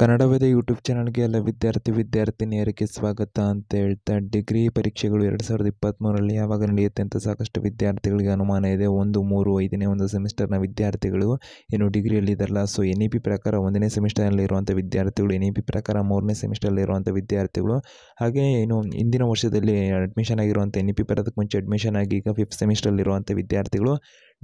Kannada Veda YouTube ಚಾನಲ್ಗೆ ಎಲ್ಲ ವಿದ್ಯಾರ್ಥಿ ವಿದ್ಯಾರ್ಥಿನಿಯರಿಗೆ ಸ್ವಾಗತ ಅಂತ ಹೇಳ್ತಾ ಡಿಗ್ರಿ ಪರೀಕ್ಷೆಗಳು ಎರಡು ಸಾವಿರದ ಇಪ್ಪತ್ತ್ಮೂರರಲ್ಲಿ ಯಾವಾಗ ನಡೆಯುತ್ತೆ ಅಂತ ಸಾಕಷ್ಟು ವಿದ್ಯಾರ್ಥಿಗಳಿಗೆ ಅನುಮಾನ ಇದೆ ಒಂದು ಮೂರು ಐದನೇ ಒಂದು ಸೆಮಿಸ್ಟರ್ನ ವಿದ್ಯಾರ್ಥಿಗಳು ಏನು ಡಿಗ್ರಿಯಲ್ಲಿದ್ದಾರಲ್ಲ ಸೊ ಎನ್ ಇ ಪಿ ಪ್ರಕಾರ ಒಂದನೇ ಇರುವಂಥ ವಿದ್ಯಾರ್ಥಿಗಳು ಎನ್ ಇ ಪಿ ಪ್ರಕಾರ ಮೂರನೇ ಇರುವಂಥ ವಿದ್ಯಾರ್ಥಿಗಳು ಹಾಗೆ ಏನು ಇಂದಿನ ವರ್ಷದಲ್ಲಿ ಅಡ್ಮಿಷನ್ ಆಗಿರುವಂಥ ಎನ್ ಇ ಪಿ ಬರೋದಕ್ಕೆ ಮುಂಚೆ ಅಡ್ಮಿಷನ್ ಆಗಿ ಈಗ ಫಿಫ್ತ್ ಸೆಮಿಸ್ಟರ್ಲಿರುವಂಥ ವಿದ್ಯಾರ್ಥಿಗಳು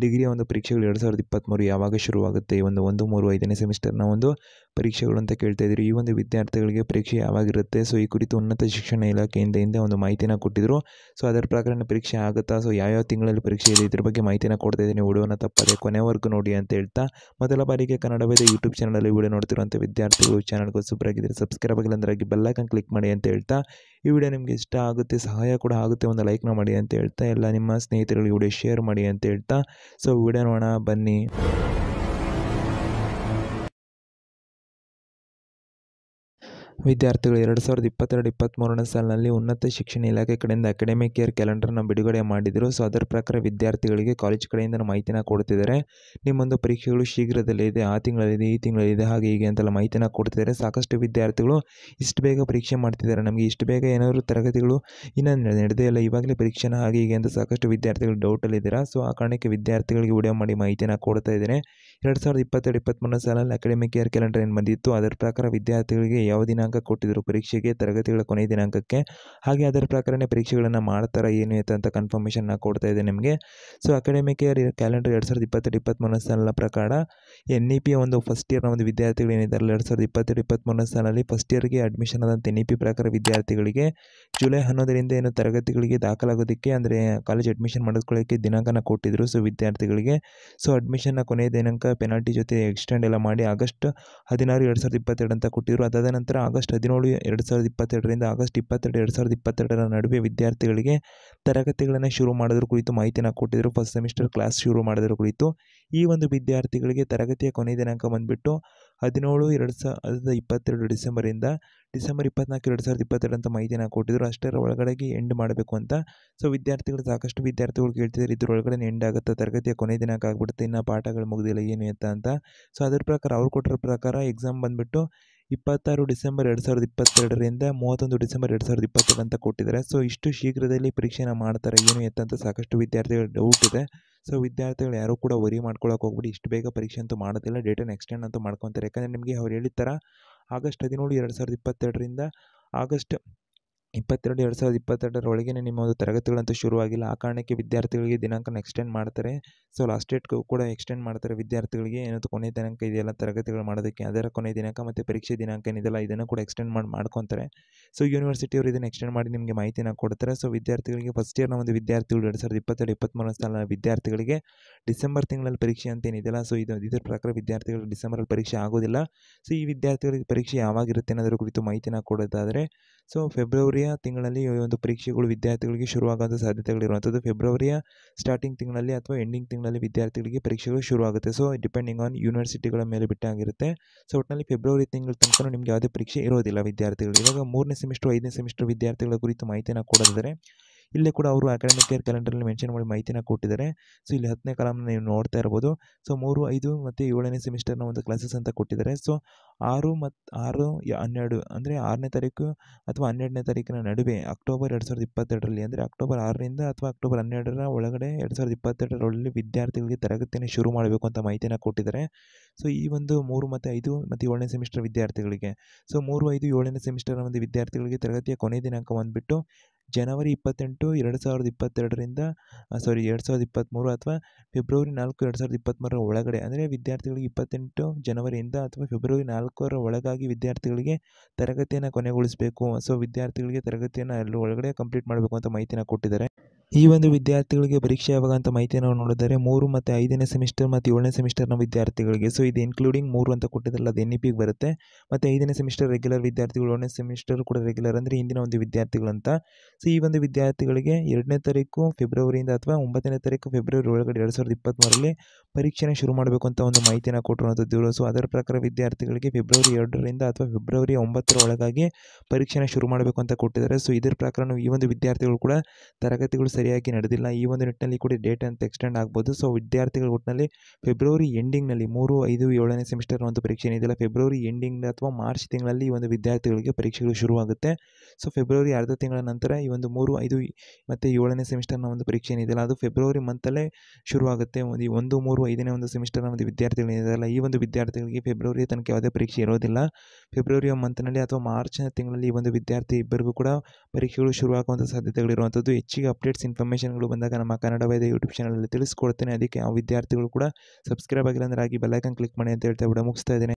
ಡಿಗ್ರಿಯ ಒಂದು ಪರೀಕ್ಷೆಗಳು ಎರಡು ಸಾವಿರದ ಇಪ್ಪತ್ತ್ಮೂರು ಯಾವಾಗ ಶುರುವಾಗುತ್ತೆ ಈ ಒಂದು ಒಂದು ಮೂರು ಐದನೇ ಸೆಮಿಸ್ಟರ್ನ ಒಂದು ಪರೀಕ್ಷೆಗಳು ಅಂತ ಕೇಳ್ತಾ ಇದ್ದೀರಿ ಈ ಒಂದು ವಿದ್ಯಾರ್ಥಿಗಳಿಗೆ ಪರೀಕ್ಷೆ ಯಾವಾಗಿರುತ್ತೆ ಸೊ ಈ ಕುರಿತು ಉನ್ನತ ಶಿಕ್ಷಣ ಇಲಾಖೆಯಿಂದ ಹಿಂದೆ ಒಂದು ಮಾಹಿತಿನ ಕೊಟ್ಟಿದ್ದರು ಸೊ ಅದರ ಪ್ರಕಾರ ಪರೀಕ್ಷೆ ಆಗುತ್ತಾ ಸೊ ಯಾವ್ಯಾವ ತಿಂಗಳಲ್ಲಿ ಪರೀಕ್ಷೆ ಇದೆ ಇದ್ರ ಬಗ್ಗೆ ಮಾಹಿತಿನ ಕೊಡ್ತಾ ಇದ್ದೀನಿ ವಿಡಿಯೋನ ತಪ್ಪದೆ ಕೊನೆವರೆಗೂ ನೋಡಿ ಅಂತ ಹೇಳ್ತಾ ಮೊದಲ ಬಾರಿಗೆ ಕನ್ನಡ ವೇದ ಯೂಟ್ಯೂಬ್ ಚಾನಲಲ್ಲಿ ವಿಡಿಯೋ ನೋಡ್ತಿರುವಂಥ ವಿದ್ಯಾರ್ಥಿಗಳು ಚಾನಲ್ಗೂ ಸೂಪರ್ ಆಗಿದ್ದರೆ ಸಬ್ಸ್ಕ್ರೈಬ್ ಆಗಿಲ್ಲ ಅಂದರೆ ಬೆಲ್ಲೈಕನ್ ಕ್ಲಿಕ್ ಮಾಡಿ ಅಂತ ಹೇಳ್ತಾ ಈ ವಿಡಿಯೋ ನಿಮಗೆ ಇಷ್ಟ ಆಗುತ್ತೆ ಸಹಾಯ ಕೂಡ ಆಗುತ್ತೆ ಒಂದು ಲೈಕ್ನ ಮಾಡಿ ಅಂತ ಹೇಳ್ತಾ ಎಲ್ಲ ನಿಮ್ಮ ಸ್ನೇಹಿತರಿಗೆ ವಿಡಿಯೋ ಶೇರ್ ಮಾಡಿ ಅಂತ ಹೇಳ್ತಾ ಸೊ ವಿಡಿಯೋ ನೋಡೋಣ ಬನ್ನಿ ವಿದ್ಯಾರ್ಥಿಗಳು ಎರಡು ಸಾವಿರದ ಇಪ್ಪತ್ತೆರಡು ಇಪ್ಪತ್ತ್ಮೂರನೇ ಸಾಲಿನಲ್ಲಿ ಉನ್ನತ ಶಿಕ್ಷಣ ಇಲಾಖೆ ಕಡೆಯಿಂದ ಅಕಾಡೆಮಿಕ್ ಇಯರ್ ಕ್ಯಾಲೆಂಡರ್ನ ಬಿಡುಗಡೆ ಮಾಡಿದರು ಸೊ ಅದರ ಪ್ರಕಾರ ವಿದ್ಯಾರ್ಥಿಗಳಿಗೆ ಕಾಲೇಜ್ ಕಡೆಯಿಂದ ಮಾಹಿತಿನ ಕೊಡ್ತಿದ್ದಾರೆ ನಿಮ್ಮೊಂದು ಪರೀಕ್ಷೆಗಳು ಶೀಘ್ರದಲ್ಲೇ ಇದೆ ಆ ತಿಂಗಳಲ್ಲಿದೆ ಈ ತಿಂಗಳಲ್ಲಿದೆ ಹಾಗೆ ಹೀಗೆ ಅಂತೆಲ್ಲ ಮಾಹಿತಿನ ಕೊಡ್ತಿದ್ದಾರೆ ಸಾಕಷ್ಟು ವಿದ್ಯಾರ್ಥಿಗಳು ಇಷ್ಟು ಬೇಗ ಪರೀಕ್ಷೆ ಮಾಡ್ತಿದ್ದಾರೆ ನಮಗೆ ಇಷ್ಟು ಬೇಗ ಏನಾದರೂ ತರಗತಿಗಳು ಇನ್ನೂ ನಡೆದೇ ಇಲ್ಲ ಇವಾಗಲೇ ಪರೀಕ್ಷೆನ ಹಾಗೆ ಹೀಗೆ ಅಂತ ಸಾಕಷ್ಟು ವಿದ್ಯಾರ್ಥಿಗಳು ಡೌಟಲ್ಲಿದ್ದೀರಾ ಸೊ ಆ ಕಾರಣಕ್ಕೆ ವಿದ್ಯಾರ್ಥಿಗಳಿಗೆ ವಿಡಿಯೋ ಮಾಡಿ ಮಾಹಿತಿನ ಕೊಡ್ತಾ ಇದ್ದೇನೆ ಎರಡು ಸಾವಿರದ ಇಪ್ಪತ್ತೆರಡು ಇಪ್ಪತ್ತ್ಮೂರನೇ ಸಾಲಲ್ಲಿ ಅಕಾಡೆಮಿಕ್ ಇಯರ್ ಕ್ಯಾಲೆಂಡರ್ ಏನು ಬಂದಿತ್ತು ಅದರ ಪ್ರಕಾರ ವಿದ್ಯಾರ್ಥಿಗಳಿಗೆ ಯಾವ ದಿನ ದಿನಾಂಕ ಕೊಟ್ಟಿದ್ದರು ಪರೀಕ್ಷೆಗೆ ತರಗತಿಗಳ ಕೊನೆ ದಿನಾಂಕಕ್ಕೆ ಹಾಗೆ ಅದರ ಪ್ರಕಾರನೇ ಪರೀಕ್ಷೆಗಳನ್ನು ಮಾಡ್ತಾರೆ ಏನು ಅಂತ ಕನ್ಫರ್ಮೇಷನ್ ನಾ ಕೊಡ್ತಾ ಇದೆ ನಿಮಗೆ ಸೊ ಅಕಾಡೆಮಿಕ್ ಇಯರ್ ಕ್ಯಾಲೆಂಡರ್ ಎರಡು ಸಾವಿರದ ಇಪ್ಪತ್ತೆರಡು ಇಪ್ಪತ್ತ್ಮೂರನೇ ಸಾಲಿನ ಪ್ರಕಾರ ಎನ್ ಇ ಪಿ ಒಂದು ಫಸ್ಟ್ ಇಯರ್ನ ಒಂದು ವಿದ್ಯಾರ್ಥಿಗಳೇನಿದ್ದಾರೆ ಎರಡು ಸಾವಿರದ ಇಪ್ಪತ್ತೆರಡು ಇಪ್ಪತ್ತ್ಮೂರನೇ ಸಾಲಲ್ಲಿ ಫಸ್ಟ್ ಇಯರ್ಗೆ ಅಡ್ಮಿಷನ್ ಆದಂತೆ ಎನ್ ಇ ಪಿ ಪ್ರಕಾರ ವಿದ್ಯಾರ್ಥಿಗಳಿಗೆ ಜುಲೈ ಹನ್ನೊಂದರಿಂದ ಏನು ತರಗತಿಗಳಿಗೆ ದಾಖಲಾಗೋದಕ್ಕೆ ಅಂದರೆ ಕಾಲೇಜ್ ಅಡ್ಮಿಷನ್ ಮಾಡಿಸ್ಕೊಳ್ಳೋಕ್ಕೆ ದಿನಾಂಕನ ಕೊಟ್ಟಿದ್ದರು ಸೊ ವಿದ್ಯಾರ್ಥಿಗಳಿಗೆ ಸೊ ಅಡ್ಮಿಷನ್ನ ಕೊನೆಯ ದಿನಾಂಕ ಪೆನಾಲ್ಟಿ ಜೊತೆ ಎಕ್ಸ್ಟೆಂಡ್ ಎಲ್ಲ ಮಾಡಿ ಆಗಸ್ಟ್ ಹದಿನಾರು ಎರಡು ಸಾವಿರದ ಇಪ್ಪತ್ತೆರಡು ಅಂತ ಕೊಟ್ಟಿದ್ರು ಅದಾದ ನಂತರ ಆಗಸ್ಟ್ ಹದಿನೇಳು ಎರಡು ಸಾವಿರದ ಇಪ್ಪತ್ತೆರಡರಿಂದ ಆಗಸ್ಟ್ ಇಪ್ಪತ್ತೆರಡು ಎರಡು ಸಾವಿರದ ಇಪ್ಪತ್ತೆರಡರ ನಡುವೆ ವಿದ್ಯಾರ್ಥಿಗಳಿಗೆ ತರಗತಿಗಳನ್ನು ಶುರು ಮಾಡೋದ್ರ ಕುರಿತು ಮಾಹಿತಿಯನ್ನು ಕೊಟ್ಟಿದ್ದರು ಫಸ್ಟ್ ಸೆಮಿಸ್ಟರ್ ಕ್ಲಾಸ್ ಶುರು ಮಾಡೋದ್ರ ಕುರಿತು ಈ ಒಂದು ವಿದ್ಯಾರ್ಥಿಗಳಿಗೆ ತರಗತಿಯ ಕೊನೆ ದಿನಾಂಕ ಬಂದುಬಿಟ್ಟು ಹದಿನೇಳು ಎರಡು ಸಾವಿರದ ಇಪ್ಪತ್ತೆರಡು ಡಿಸೆಂಬರಿಂದ ಡಿಸೆಂಬರ್ ಇಪ್ಪತ್ನಾಲ್ಕು ಎರಡು ಸಾವಿರದ ಇಪ್ಪತ್ತೆರಡು ಅಂತ ಮಾಹಿತಿಯನ್ನು ಕೊಟ್ಟಿದ್ದರು ಅಷ್ಟರ ಒಳಗಡೆಗೆ ಎಂಡ್ ಮಾಡಬೇಕು ಅಂತ ಸೊ ವಿದ್ಯಾರ್ಥಿಗಳು ಸಾಕಷ್ಟು ವಿದ್ಯಾರ್ಥಿಗಳು ಕೇಳ್ತಿದ್ದಾರೆ ಇದ್ರ ಒಳಗಡೆ ಎಂಡ್ ಆಗುತ್ತೆ ತರಗತಿಯ ಕೊನೆ ದಿನಾಂಕ ಆಗಿಬಿಡುತ್ತೆ ಇನ್ನು ಪಾಠಗಳು ಮುಗಿದಿಲ್ಲ ಏನು ಎತ್ತ ಅಂತ ಸೊ ಅದ್ರ ಪ್ರಕಾರ ಅವ್ರು ಕೊಟ್ಟಿರೋ ಪ್ರಕಾರ ಎಕ್ಸಾಮ್ ಬಂದುಬಿಟ್ಟು ಇಪ್ಪತ್ತಾರು ಡಿಸೆಂಬರ್ ಎರಡು ಸಾವಿರದ ಇಪ್ಪತ್ತೆರಡರಿಂದ ಮೂವತ್ತೊಂದು ಡಿಸೆಂಬರ್ ಎರಡು ಸಾವಿರದ ಇಪ್ಪತ್ತೆರಡು ಅಂತ ಕೊಟ್ಟಿದ್ದಾರೆ ಸೊ ಇಷ್ಟು ಶೀಘ್ರದಲ್ಲಿ ಪರೀಕ್ಷೆನ ಮಾಡ್ತಾರೆ ಏನು ಎತ್ತಂತ ಸಾಕಷ್ಟು ವಿದ್ಯಾರ್ಥಿಗಳು ಡೌಟ್ ಇದೆ ಸೊ ವಿದ್ಯಾರ್ಥಿಗಳು ಯಾರೂ ಕೂಡ ವರಿ ಮಾಡ್ಕೊಳಕ್ಕೆ ಹೋಗ್ಬಿಡಿ ಇಷ್ಟು ಬೇಗ ಪರೀಕ್ಷೆ ಅಂತೂ ಮಾಡೋದಿಲ್ಲ ಡೇಟನ್ನು ಎಕ್ಸ್ಟೆಂಡ್ ಅಂತೂ ಮಾಡ್ಕೊತಾರೆ ಯಾಕಂದರೆ ನಿಮಗೆ ಅವ್ರು ಹೇಳಿದ ಆಗಸ್ಟ್ ಹದಿನೇಳು ಎರಡು ಸಾವಿರದ ಇಪ್ಪತ್ತೆರಡರಿಂದ ಆಗಸ್ಟ್ ಇಪ್ಪತ್ತೆರಡು ಎರಡು ಸಾವಿರದ ಇಪ್ಪತ್ತೆರಡರ ಒಳಗೇನೆ ನಿಮ್ಮ ಒಂದು ತರಗತಿಗಳಂತೂ ಶುರುವಾಗಿಲ್ಲ ಆ ಕಾರಣಕ್ಕೆ ವಿದ್ಯಾರ್ಥಿಗಳಿಗೆ ದಿನಾಂಕನ ಎಕ್ಸ್ಟೆಂಡ್ ಮಾಡ್ತಾರೆ ಸೊ ಲಾಸ್ಟ್ ಡೇಟ್ಗೂ ಕೂಡ ಎಕ್ಸ್ಟೆಂಡ್ ಮಾಡ್ತಾರೆ ವಿದ್ಯಾರ್ಥಿಗಳಿಗೆ ಏನಂತ ಕೊನೆ ದಿನಾಂಕ ಇದೆಯಲ್ಲ ತರಗತಿಗಳು ಮಾಡೋದಕ್ಕೆ ಅದರ ಕೊನೆ ದಿನಾಂಕ ಮತ್ತು ಪರೀಕ್ಷೆ ದಿನಾಂಕ ಏನಿದೆಯಲ್ಲ ಇದನ್ನು ಕೂಡ ಎಕ್ಸ್ಟೆಂಡ್ ಮಾಡಿ ಮಾಡ್ಕೊತಾರೆ ಸೊ ಯೂನಿವರ್ಸಿಟಿಯವರು ಇದನ್ನು ಎಕ್ಸ್ಟೆಂಡ್ ಮಾಡಿ ನಿಮಗೆ ಮಾಹಿತಿನ ಕೊಡ್ತಾರೆ ಸೊ ವಿದ್ಯಾರ್ಥಿಗಳಿಗೆ ಫಸ್ಟ್ ಇಯರ್ನ ಒಂದು ವಿದ್ಯಾರ್ಥಿಗಳು ಎರಡು ಸಾವಿರದ ಇಪ್ಪತ್ತೆರಡು ಇಪ್ಪತ್ತ್ಮೂರನೇ ಸಾಲ ವಿದ್ಯಾರ್ಥಿಗಳಿಗೆ ಡಿಸೆಂಬರ್ ತಿಂಗಳಲ್ಲಿ ಪರೀಕ್ಷೆ ಅಂತ ಏನಿದೆಯಲ್ಲ ಸೊ ಇದು ಇದರ ಪ್ರಕಾರ ವಿದ್ಯಾರ್ಥಿಗಳು ಡಿಸೆಂಬರಲ್ಲಿ ಪರೀಕ್ಷೆ ಆಗೋದಿಲ್ಲ ಸೊ ಈ ವಿದ್ಯಾರ್ಥಿಗಳಿಗೆ ಪರೀಕ್ಷೆ ಯಾವಾಗಿರುತ್ತೆ ಅನ್ನೋದ್ರ ಕುರಿತು ಮಾಹಿತಿನ ಕೊಡೋದಾದರೆ ಸೊ ಫೆಬ್ರವರಿಯ ತಿಂಗಳಲ್ಲಿ ಈ ಒಂದು ಪರೀಕ್ಷೆಗಳು ವಿದ್ಯಾರ್ಥಿಗಳಿಗೆ ಶುರುವಾಗುವಂಥ ಸಾಧ್ಯತೆಗಳಿರುವಂಥದ್ದು ಫೆಬ್ರವರಿಯ ಸ್ಟಾರ್ಟಿಂಗ್ ತಿಂಗಳಲ್ಲಿ ಅಥವಾ ಎಂಡಿಂಗ್ ತಿಂಗಳಲ್ಲಿ ವಿದ್ಯಾರ್ಥಿಗಳಿಗೆ ಪರೀಕ್ಷೆಗಳು ಶುರುವಾಗುತ್ತೆ ಸೊ ಡಿಪೆಂಡಿಂಗ್ ಆನ್ ಯೂನಿವರ್ಸಿಟಿಗಳ ಮೇಲೆ ಬಿಟ್ಟಾಗಿರುತ್ತೆ ಸೊ ಒಟ್ಟಿನಲ್ಲಿ ಫೆಬ್ರವರಿ ತಿಂಗಳ ತನಕ ನಿಮಗೆ ಯಾವುದೇ ಪರೀಕ್ಷೆ ಇರೋದಿಲ್ಲ ವಿದ್ಯಾರ್ಥಿಗಳು ಇವಾಗ ಮೂರನೇ ಸೆಮಿಸ್ಟರ್ ಐದನೇ ಸೆಮಿಸ್ಟರ್ ವಿದ್ಯಾರ್ಥಿಗಳ ಕುರಿತು ಮಾಹಿತಿಯನ್ನು ಕೊಡೋದಾದರೆ ಇಲ್ಲೇ ಕೂಡ ಅವರು ಅಕಾಡೆಮಿಕ್ ಇಯರ್ ಕ್ಯಾಲೆಂಡರ್ನಲ್ಲಿ ಮೆನ್ಷನ್ ಮಾಡಿ ಮಾಹಿತಿನ ಕೊಟ್ಟಿದ್ದಾರೆ ಸೊ ಇಲ್ಲಿ ಹತ್ತನೇ ಕಾಲಮ್ನ ನೀವು ನೋಡ್ತಾ ಇರ್ಬೋದು ಸೊ ಮೂರು ಐದು ಮತ್ತು ಏಳನೇ ಸೆಮಿಸ್ಟರ್ನ ಒಂದು ಕ್ಲಾಸಸ್ ಅಂತ ಕೊಟ್ಟಿದ್ದಾರೆ ಸೊ ಆರು ಮತ್ತು ಆರು ಹನ್ನೆರಡು ಅಂದರೆ ಆರನೇ ತಾರೀಕು ಅಥವಾ ಹನ್ನೆರಡನೇ ತಾರೀಕಿನ ನಡುವೆ ಅಕ್ಟೋಬರ್ ಎರಡು ಸಾವಿರದ ಇಪ್ಪತ್ತೆರಡರಲ್ಲಿ ಅಂದರೆ ಅಕ್ಟೋಬರ್ ಆರರಿಂದ ಅಥವಾ ಅಕ್ಟೋಬರ್ ಹನ್ನೆರಡರ ಒಳಗಡೆ ಎರಡು ಸಾವಿರದ ಇಪ್ಪತ್ತೆರಡರಲ್ಲಿ ವಿದ್ಯಾರ್ಥಿಗಳಿಗೆ ತರಗತಿಯನ್ನು ಶುರು ಮಾಡಬೇಕು ಅಂತ ಮಾಹಿತಿಯನ್ನು ಕೊಟ್ಟಿದ್ದಾರೆ ಸೊ ಈ ಒಂದು ಮೂರು ಮತ್ತು ಐದು ಮತ್ತು ಏಳನೇ ಸೆಮಿಸ್ಟರ್ ವಿದ್ಯಾರ್ಥಿಗಳಿಗೆ ಸೊ ಮೂರು ಐದು ಏಳನೇ ಸೆಮಿಸ್ಟರ್ನ ಒಂದು ವಿದ್ಯಾರ್ಥಿಗಳಿಗೆ ತರಗತಿಯ ಕೊನೆ ದಿನಾಂಕ ಬಂದುಬಿಟ್ಟು ಜನವರಿ ಇಪ್ಪತ್ತೆಂಟು ಎರಡು ಸಾವಿರದ ಇಪ್ಪತ್ತೆರಡರಿಂದ ಸಾರಿ ಎರಡು ಸಾವಿರದ ಇಪ್ಪತ್ತ್ಮೂರು ಅಥವಾ ಫೆಬ್ರವರಿ ನಾಲ್ಕು ಎರಡು ಸಾವಿರದ ಇಪ್ಪತ್ತ್ಮೂರರ ಒಳಗಡೆ ಅಂದರೆ ವಿದ್ಯಾರ್ಥಿಗಳಿಗೆ ಇಪ್ಪತ್ತೆಂಟು ಜನವರಿಯಿಂದ ಅಥವಾ ಫೆಬ್ರವರಿ ನಾಲ್ಕರ ಒಳಗಾಗಿ ವಿದ್ಯಾರ್ಥಿಗಳಿಗೆ ತರಗತಿಯನ್ನು ಕೊನೆಗೊಳಿಸಬೇಕು ಸೊ ವಿದ್ಯಾರ್ಥಿಗಳಿಗೆ ತರಗತಿಯನ್ನು ಎಲ್ಲರೂ ಒಳಗಡೆ ಕಂಪ್ಲೀಟ್ ಮಾಡಬೇಕು ಅಂತ ಮಾಹಿತಿನ ಕೊಟ್ಟಿದ್ದಾರೆ ಈ ಒಂದು ವಿದ್ಯಾರ್ಥಿಗಳಿಗೆ ಪರೀಕ್ಷೆ ಅಂತ ಮಾಹಿತಿ ನಾವು ನೋಡಿದರೆ ಮೂರು ಮತ್ತು ಐದನೇ ಸೆಮಿಸ್ಟರ್ ಮತ್ತು ಏಳನೇ ಸೆಮಿಸ್ಟರ್ನ ವಿದ್ಯಾರ್ಥಿಗಳಿಗೆ ಸೊ ಇದು ಇನ್ಕ್ಲೂಡಿಂಗ್ ಮೂರು ಅಂತ ಕೊಟ್ಟಿದ್ರಲ್ಲ ಅದು ಎನ್ ಇ e ಪಿಗೆ ಬರುತ್ತೆ ಮತ್ತು ಐದನೇ ಸೆಮಿಸ್ಟರ್ ರೆಗ್ಯುಲರ್ ವಿದ್ಯಾರ್ಥಿಗಳು ಏಳನೇ ಸೆಮಿಸ್ಟರ್ ಕೂಡ ರೆಗ್ಯುಲರ್ ಅಂದರೆ ಹಿಂದಿನ ಒಂದು ವಿದ್ಯಾರ್ಥಿಗಳಂತ ಸೊ ಈ ಒಂದು ವಿದ್ಯಾರ್ಥಿಗಳಿಗೆ ಎರಡನೇ ತಾರೀಕು ಫೆಬ್ರವರಿಯಿಂದ ಅಥವಾ ಒಂಬತ್ತನೇ ತಾರೀಕು ಫೆಬ್ರವರಿ ಒಳಗಡೆ ಎರಡು ಸಾವಿರದ ಇಪ್ಪತ್ತ್ಮೂರಲ್ಲಿ ಪರೀಕ್ಷೆನ ಶುರು ಮಾಡಬೇಕು ಅಂತ ಒಂದು ಮಾಹಿತಿನ ಕೊಟ್ಟಿರುವಂಥದ್ದು ಸೊ ಅದರ ಪ್ರಕಾರ ವಿದ್ಯಾರ್ಥಿಗಳಿಗೆ ಫೆಬ್ರವರಿ ಎರಡರಿಂದ ಅಥವಾ ಫೆಬ್ರವರಿ ಒಂಬತ್ತರ ಒಳಗಾಗಿ ಪರೀಕ್ಷೆನ ಶುರು ಮಾಡಬೇಕು ಅಂತ ಕೊಟ್ಟಿದ್ದಾರೆ ಸೊ ಇದರ ಪ್ರಕಾರ ಈ ಒಂದು ವಿದ್ಯಾರ್ಥಿಗಳು ಕೂಡ ತರಗತಿಗಳು ಸರಿಯಾಗಿ ನಡೆದಿಲ್ಲ ಈ ಒಂದು ನಿಟ್ಟಿನಲ್ಲಿ ಕೂಡ ಡೇಟ್ ಅಂತ ಎಕ್ಸ್ಟೆಂಡ್ ಆಗ್ಬೋದು ಸೊ ವಿದ್ಯಾರ್ಥಿಗಳ ಒಟ್ಟಿನಲ್ಲಿ ಫೆಬ್ರವರಿ ಎಂಡಿಂಗ್ನಲ್ಲಿ ಮೂರು ಐದು ಏಳನೇ ಸೆಮಿಸ್ಟರ್ ಒಂದು ಪರೀಕ್ಷೆ ಏನಿದೆಯಲ್ಲ ಫೆಬ್ರವರಿ ಎಂಡಿಂಗ್ ಅಥವಾ ಮಾರ್ಚ್ ತಿಂಗಳಲ್ಲಿ ಈ ಒಂದು ವಿದ್ಯಾರ್ಥಿಗಳಿಗೆ ಪರೀಕ್ಷೆಗಳು ಶುರುವಾಗುತ್ತೆ ಸೊ ಫೆಬ್ರವರಿ ಅರ್ಧ ತಿಂಗಳ ನಂತರ ಈ ಒಂದು ಮೂರು ಐದು ಮತ್ತು ಏಳನೇ ಸೆಮಿಸ್ಟರ್ನ ಒಂದು ಪರೀಕ್ಷೆ ಇದಿಲ್ಲ ಅದು ಫೆಬ್ರವರಿ ಮಂತಲ್ಲೇ ಶುರುವಾಗುತ್ತೆ ಒಂದು ಒಂದು ಮೂರು ಐದನೇ ಒಂದು ಸೆಮಿಸ್ಟರ್ ಒಂದು ವಿದ್ಯಾರ್ಥಿಗಳಿದ್ದಾರಲ್ಲ ಈ ಒಂದು ವಿದ್ಯಾರ್ಥಿಗಳಿಗೆ ಫೆಬ್ರವರಿ ತನಕ ಯಾವುದೇ ಪರೀಕ್ಷೆ ಇರೋದಿಲ್ಲ ಫೆಬ್ರವರಿ ಮಂತ್ನಲ್ಲಿ ಅಥವಾ ಮಾರ್ಚ್ ತಿಂಗಳಲ್ಲಿ ಈ ಒಂದು ವಿದ್ಯಾರ್ಥಿ ಇಬ್ಬರಿಗೂ ಕೂಡ ಪರೀಕ್ಷೆಗಳು ಶುರುವಾಗುವಂಥ ಸಾಧ್ಯತೆಗಳಿರುವಂಥದ್ದು ಹೆಚ್ಚಿಗೆ ಅಪ್ಡೇಟ್ಸ್ ಇನ್ಫಾರ್ಮೇಷನ್ಗಳು ಬಂದಾಗ ನಮ್ಮ ಕನ್ನಡ ವೈದ್ಯ ಯೂಟ್ಯೂಬ್ ಚಾನಲಲ್ಲಿ ತಿಳಿಸ್ಕೊಡ್ತೇನೆ ಅದಕ್ಕೆ ಆ ವಿದ್ಯಾರ್ಥಿಗಳು ಕೂಡ ಸಬ್ಸ್ಕ್ರೈಬ್ ಆಗಿಲ್ಲ ಅಂದರೆ ಆಗಿ ಬೆಲ್ಲೈಕನ್ ಕ್ಲಿಕ್ ಮಾಡಿ ಅಂತ ಹೇಳ್ತಾ ವಿಡಿಯೋ ಮುಗಿಸ್ತಾ ಇದ್ದೇನೆ